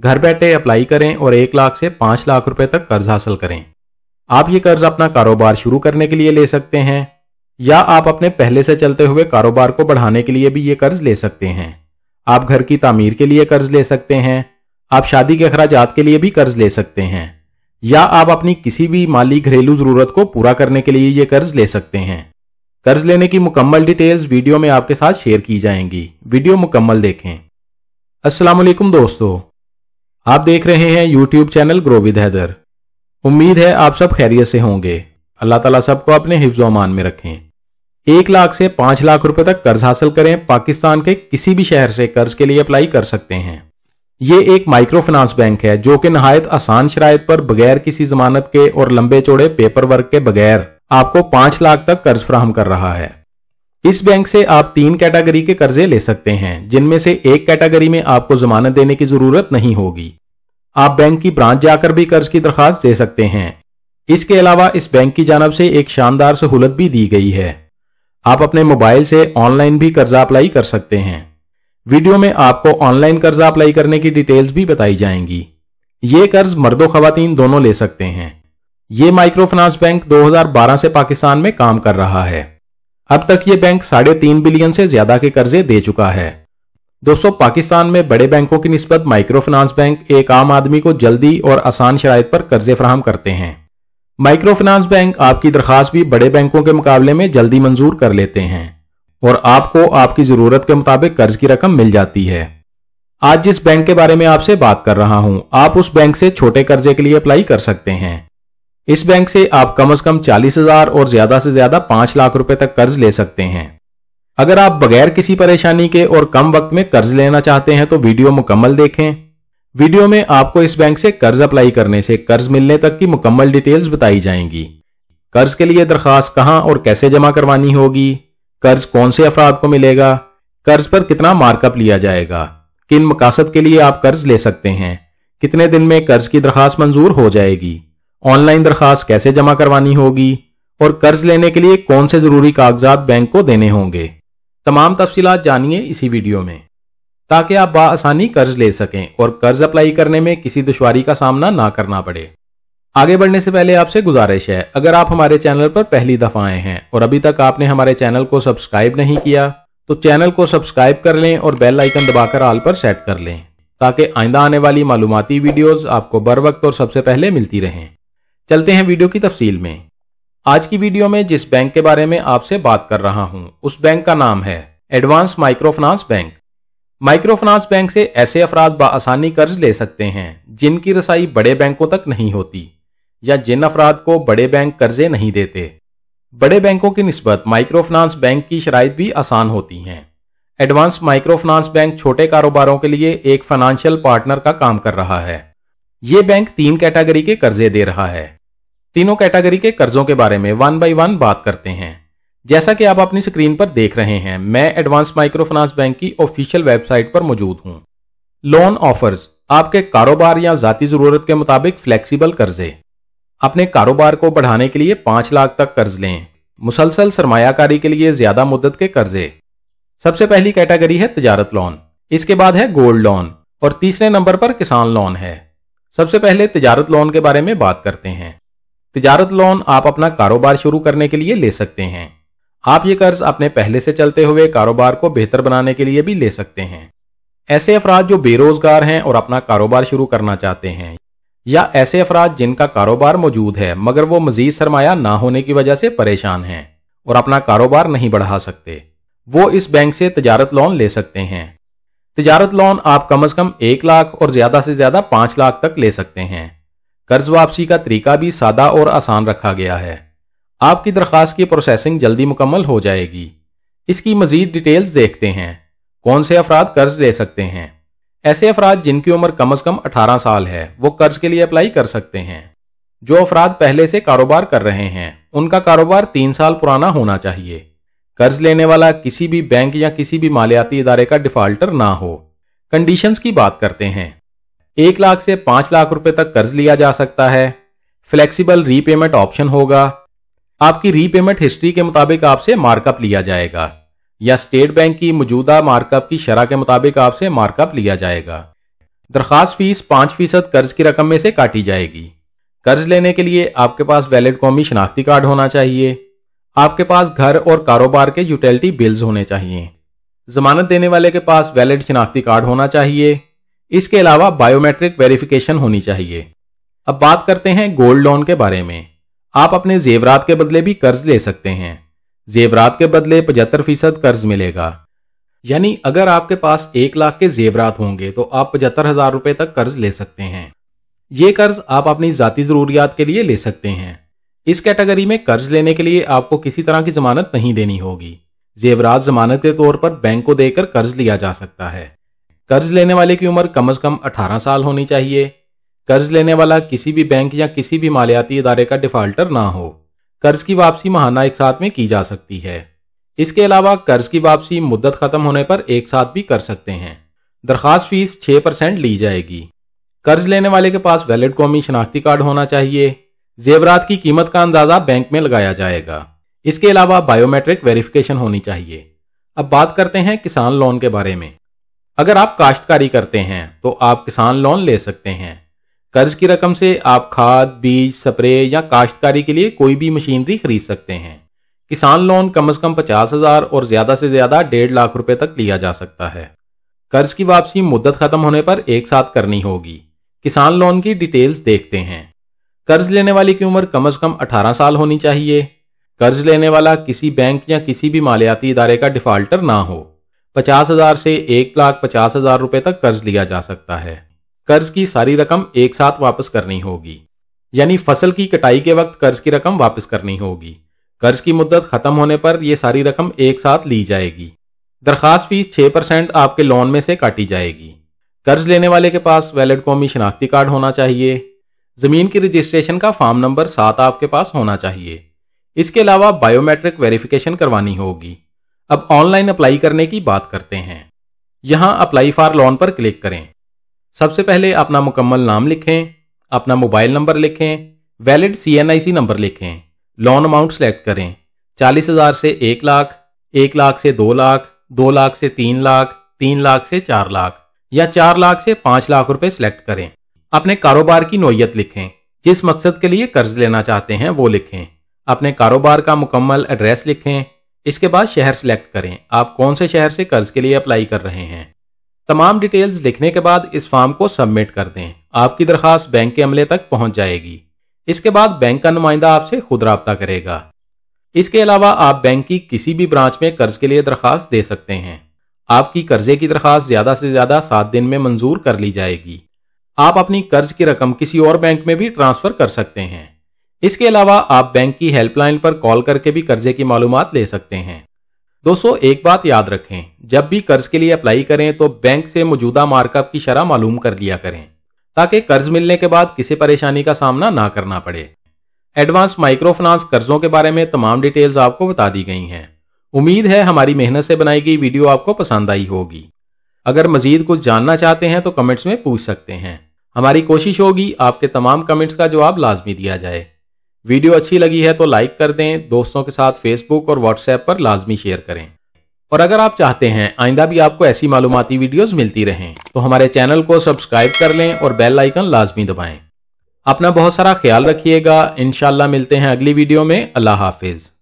घर बैठे अप्लाई करें और एक लाख से पांच लाख रुपए तक कर्ज हासिल करें आप ये कर्ज अपना कारोबार शुरू करने के लिए ले सकते हैं या आप अपने पहले से चलते हुए कारोबार को बढ़ाने के लिए भी ये कर्ज ले सकते हैं आप घर की तामीर के लिए कर्ज ले सकते हैं आप शादी के अखराज के लिए भी कर्ज ले सकते हैं या आप अपनी किसी भी माली घरेलू जरूरत को पूरा करने के लिए ये कर्ज ले सकते हैं कर्ज लेने की मुकम्मल डिटेल्स वीडियो में आपके साथ शेयर की जाएंगी वीडियो मुकम्मल देखें असलम दोस्तों आप देख रहे हैं YouTube चैनल ग्रो विद हैदर उम्मीद है आप सब खैरियत से होंगे अल्लाह ताला सबको अपने हिफ्जोमान में रखें एक लाख से पांच लाख रुपए तक कर्ज हासिल करें पाकिस्तान के किसी भी शहर से कर्ज के लिए अप्लाई कर सकते हैं ये एक माइक्रो फाइनेंस बैंक है जो कि नहायत आसान शराय पर बगैर किसी जमानत के और लंबे चौड़े पेपर वर्क के बगैर आपको पांच लाख तक कर्ज फ्राहम कर रहा है इस बैंक से आप तीन कैटेगरी के कर्जे ले सकते हैं जिनमें से एक कैटेगरी में आपको जमानत देने की जरूरत नहीं होगी आप बैंक की ब्रांच जाकर भी कर्ज की दरखास्त दे सकते हैं इसके अलावा इस बैंक की जानब से एक शानदार सहूलत भी दी गई है आप अपने मोबाइल से ऑनलाइन भी कर्जा अप्लाई कर सकते हैं वीडियो में आपको ऑनलाइन कर्जा अप्लाई करने की डिटेल्स भी बताई जाएंगी ये कर्ज मर्दों खातन दोनों ले सकते हैं ये माइक्रो फाइनेंस बैंक 2012 से पाकिस्तान में काम कर रहा है अब तक ये बैंक साढ़े तीन बिलियन से ज्यादा के कर्जे दे चुका है दोस्तों पाकिस्तान में बड़े बैंकों की निस्बत माइक्रो फाइनेंस बैंक एक आम आदमी को जल्दी और आसान शराय पर कर्जे फ्राहम करते हैं माइक्रो फाइनेंस बैंक आपकी दरखास्त भी बड़े बैंकों के मुकाबले में जल्दी मंजूर कर लेते हैं और आपको आपकी जरूरत के मुताबिक कर्ज की रकम मिल जाती है आज जिस बैंक के बारे में आपसे बात कर रहा हूं आप उस बैंक से छोटे कर्जे के लिए अप्लाई कर सकते हैं इस बैंक से आप कम से कम चालीस हजार और ज्यादा से ज्यादा पांच लाख रुपए तक कर्ज ले सकते हैं अगर आप बगैर किसी परेशानी के और कम वक्त में कर्ज लेना चाहते हैं तो वीडियो मुकम्मल देखें वीडियो में आपको इस बैंक से कर्ज अप्लाई करने से कर्ज मिलने तक की मुकम्मल डिटेल्स बताई जाएंगी कर्ज के लिए दरखास्त कहाँ और कैसे जमा करवानी होगी कर्ज कौन से अफराद को मिलेगा कर्ज पर कितना मार्कअप लिया जाएगा किन मकासद के लिए आप कर्ज ले सकते हैं कितने दिन में कर्ज की दरखास्त मंजूर हो जाएगी ऑनलाइन दरखास्त कैसे जमा करवानी होगी और कर्ज लेने के लिए कौन से जरूरी कागजात बैंक को देने होंगे तमाम तफसीत जानिए इसी वीडियो में ताकि आप बासानी कर्ज ले सकें और कर्ज अप्लाई करने में किसी दुशारी का सामना ना करना पड़े आगे बढ़ने से पहले आपसे गुजारिश है अगर आप हमारे चैनल पर पहली दफा आए हैं और अभी तक आपने हमारे चैनल को सब्सक्राइब नहीं किया तो चैनल को सब्सक्राइब कर लें और बेल आइकन दबाकर आल पर सेट कर लें ताकि आइंदा आने वाली मालूमती वीडियोज आपको बर वक्त और सबसे पहले मिलती रहें चलते हैं वीडियो की तफसील में आज की वीडियो में जिस बैंक के बारे में आपसे बात कर रहा हूं उस बैंक का नाम है advance microfinance bank finance bank से ऐसे अफराद बसानी कर्ज ले सकते हैं जिनकी रसाई बड़े बैंकों तक नहीं होती या जिन अफराद को बड़े बैंक कर्जे नहीं देते बड़े बैंकों की नस्बत फाइनेंस बैंक की शराइ भी आसान होती हैं एडवांस फाइनेंस बैंक छोटे कारोबारों के लिए एक फाइनेंशियल पार्टनर का काम कर रहा है ये बैंक तीन कैटेगरी के कर्जे दे रहा है तीनों कैटेगरी के कर्जों के बारे में वन बाई वन बात करते हैं जैसा कि आप अपनी स्क्रीन पर देख रहे हैं मैं एडवांस माइक्रो फाइनेंस बैंक की ऑफिशियल वेबसाइट पर मौजूद हूं लोन ऑफर्स आपके कारोबार या जाती जरूरत के मुताबिक फ्लेक्सिबल कर्जे अपने कारोबार को बढ़ाने के लिए पांच लाख तक कर्ज लें मुसलसल सरमायाकारी के लिए ज्यादा मुद्दत के कर्जे सबसे पहली कैटेगरी है तजारत लोन इसके बाद है गोल्ड लोन और तीसरे नंबर पर किसान लोन है सबसे पहले तिजारत लोन के बारे में बात करते हैं तिजारत लोन आप अपना कारोबार शुरू करने के लिए ले सकते हैं आप ये कर्ज अपने पहले से चलते हुए कारोबार को बेहतर बनाने के लिए भी ले सकते हैं ऐसे अफराद जो बेरोजगार हैं और अपना कारोबार शुरू करना चाहते हैं या ऐसे अफराद जिनका कारोबार मौजूद है मगर वो मजीद सरमाया ना होने की वजह से परेशान हैं और अपना कारोबार नहीं बढ़ा सकते वो इस बैंक से तजारत लोन ले सकते हैं तजारत लोन आप कम अज कम एक लाख और ज्यादा से ज्यादा पांच लाख तक ले सकते हैं कर्ज वापसी का तरीका भी सादा और आसान रखा गया है आपकी दरख्वास्त की प्रोसेसिंग जल्दी मुकम्मल हो जाएगी इसकी मजीद डिटेल्स देखते हैं कौन से अफराद कर्ज ले सकते हैं ऐसे अफराद जिनकी उम्र कम अज कम 18 साल है वो कर्ज के लिए अप्लाई कर सकते हैं जो अफराद पहले से कारोबार कर रहे हैं उनका कारोबार तीन साल पुराना होना चाहिए कर्ज लेने वाला किसी भी बैंक या किसी भी मालियाती इदारे का डिफॉल्टर ना हो कंडीशंस की बात करते हैं एक लाख से पांच लाख रुपए तक कर्ज लिया जा सकता है फ्लेक्सिबल रीपेमेंट ऑप्शन होगा आपकी रीपेमेंट हिस्ट्री के मुताबिक आपसे मार्कअप लिया जाएगा या स्टेट बैंक की मौजूदा मार्कअप की शरह के मुताबिक आपसे मार्कअप लिया जाएगा दरखास्त फीस पांच फीसद कर्ज की रकम में से काटी जाएगी कर्ज लेने के लिए आपके पास वैलिड कौमी शनाख्ती कार्ड होना चाहिए आपके पास घर और कारोबार के यूटिलिटी बिल्स होने चाहिए जमानत देने वाले के पास वैलिड शिनाख्ती कार्ड होना चाहिए इसके अलावा बायोमेट्रिक वेरिफिकेशन होनी चाहिए अब बात करते हैं गोल्ड लोन के बारे में आप अपने जेवरात के बदले भी कर्ज ले सकते हैं जेवरात के बदले पचहत्तर फीसद कर्ज मिलेगा यानी अगर आपके पास एक लाख के जेवरात होंगे तो आप पचहत्तर हजार रुपए तक कर्ज ले सकते हैं ये कर्ज आप अपनी जाती जरूरियात के लिए ले सकते हैं इस कैटेगरी में कर्ज लेने के लिए आपको किसी तरह की जमानत नहीं देनी होगी जेवरात जमानत के तौर पर बैंक को देकर कर्ज लिया जा सकता है कर्ज लेने वाले की उम्र कम अज कम अठारह साल होनी चाहिए कर्ज लेने वाला किसी भी बैंक या किसी भी मालियाती इदारे का डिफाल्टर ना हो कर्ज की वापसी महाना एक साथ में की जा सकती है इसके अलावा कर्ज की वापसी मुद्दत खत्म होने पर एक साथ भी कर सकते हैं दरखास्त फीस छह परसेंट ली जाएगी कर्ज लेने वाले के पास वैलिड कौमी शनाख्ती कार्ड होना चाहिए जेवरात की कीमत का अंदाजा बैंक में लगाया जाएगा इसके अलावा बायोमेट्रिक वेरिफिकेशन होनी चाहिए अब बात करते हैं किसान लोन के बारे में अगर आप काश्तकारी करते हैं तो आप किसान लोन ले सकते हैं कर्ज की रकम से आप खाद बीज स्प्रे या काश्तकारी के लिए कोई भी मशीनरी खरीद सकते हैं किसान लोन कम से कम पचास हजार और ज्यादा से ज्यादा डेढ़ लाख रुपए तक लिया जा सकता है कर्ज की वापसी मुद्दत खत्म होने पर एक साथ करनी होगी किसान लोन की डिटेल्स देखते हैं कर्ज लेने वाले की उम्र कम से कम 18 साल होनी चाहिए कर्ज लेने वाला किसी बैंक या किसी भी मालियाती इदारे का डिफाल्टर ना हो पचास हजार से एक लाख पचास हजार रुपए तक कर्ज लिया जा सकता है कर्ज की सारी रकम एक साथ वापस करनी होगी यानी फसल की कटाई के वक्त कर्ज की रकम वापस करनी होगी कर्ज की मुद्दत खत्म होने पर यह सारी रकम एक साथ ली जाएगी दरखास्त फीस छह परसेंट आपके लोन में से काटी जाएगी कर्ज लेने वाले के पास वैलिड कौमी शनाख्ती कार्ड होना चाहिए जमीन की रजिस्ट्रेशन का फॉर्म नंबर सात आपके पास होना चाहिए इसके अलावा बायोमेट्रिक वेरिफिकेशन करवानी होगी अब ऑनलाइन अप्लाई करने की बात करते हैं यहां अप्लाई फॉर लोन पर क्लिक करें सबसे पहले अपना मुकम्मल नाम लिखें अपना मोबाइल नंबर लिखें वैलिड सी नंबर लिखें लोन अमाउंट सेलेक्ट करें चालीस हजार से एक लाख एक लाख से दो लाख दो लाख से तीन लाख तीन लाख से चार लाख या चार लाख से पांच लाख रुपए सेलेक्ट करें अपने कारोबार की नोयत लिखें जिस मकसद के लिए कर्ज लेना चाहते हैं वो लिखें अपने कारोबार का मुकम्मल एड्रेस लिखें इसके बाद शहर सिलेक्ट करें आप कौन से शहर से कर्ज के लिए अप्लाई कर रहे हैं तमाम डिटेल्स लिखने के बाद इस फॉर्म को सबमिट कर दें आपकी दरखास्त बैंक के अमले तक पहुंच जाएगी इसके बाद बैंक का नुमाइंदा आपसे खुद रबता करेगा इसके अलावा आप बैंक की किसी भी ब्रांच में कर्ज के लिए दरखास्त दे सकते हैं आपकी कर्जे की दरखास्त ज्यादा से ज्यादा सात दिन में मंजूर कर ली जाएगी आप अपनी कर्ज की रकम किसी और बैंक में भी ट्रांसफर कर सकते हैं इसके अलावा आप बैंक की हेल्पलाइन पर कॉल करके भी कर्जे की मालूम ले सकते हैं दोस्तों एक बात याद रखें जब भी कर्ज के लिए अप्लाई करें तो बैंक से मौजूदा मार्कअप की शरह मालूम कर लिया करें ताकि कर्ज मिलने के बाद किसी परेशानी का सामना ना करना पड़े एडवांस माइक्रोफाइनेंस कर्जों के बारे में तमाम डिटेल्स आपको बता दी गई हैं उम्मीद है हमारी मेहनत से बनाई गई वीडियो आपको पसंद आई होगी अगर मजीद कुछ जानना चाहते हैं तो कमेंट्स में पूछ सकते हैं हमारी कोशिश होगी आपके तमाम कमेंट्स का जवाब लाजमी दिया जाए वीडियो अच्छी लगी है तो लाइक कर दें दोस्तों के साथ फेसबुक और व्हाट्सएप पर लाजमी शेयर करें और अगर आप चाहते हैं आइंदा भी आपको ऐसी मालूमती वीडियोस मिलती रहें तो हमारे चैनल को सब्सक्राइब कर लें और बेल आइकन लाजमी दबाएं अपना बहुत सारा ख्याल रखिएगा इनशाला मिलते हैं अगली वीडियो में अल्लाह हाफिज़